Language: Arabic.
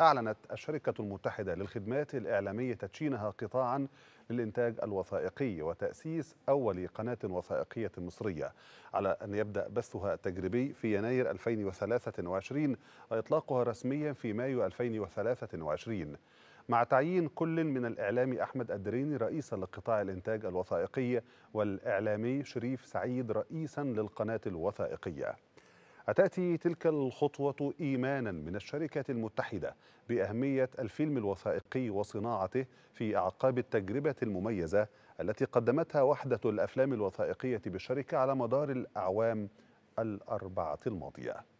أعلنت الشركة المتحدة للخدمات الإعلامية تدشينها قطاعا للإنتاج الوثائقي وتأسيس أول قناة وثائقية مصرية على أن يبدأ بثها التجريبي في يناير 2023 وإطلاقها رسميا في مايو 2023 مع تعيين كل من الإعلامي أحمد الدريني رئيسا لقطاع الإنتاج الوثائقي والإعلامي شريف سعيد رئيسا للقناة الوثائقية هتأتي تلك الخطوة إيمانا من الشركات المتحدة بأهمية الفيلم الوثائقي وصناعته في أعقاب التجربة المميزة التي قدمتها وحدة الأفلام الوثائقية بالشركة على مدار الأعوام الأربعة الماضية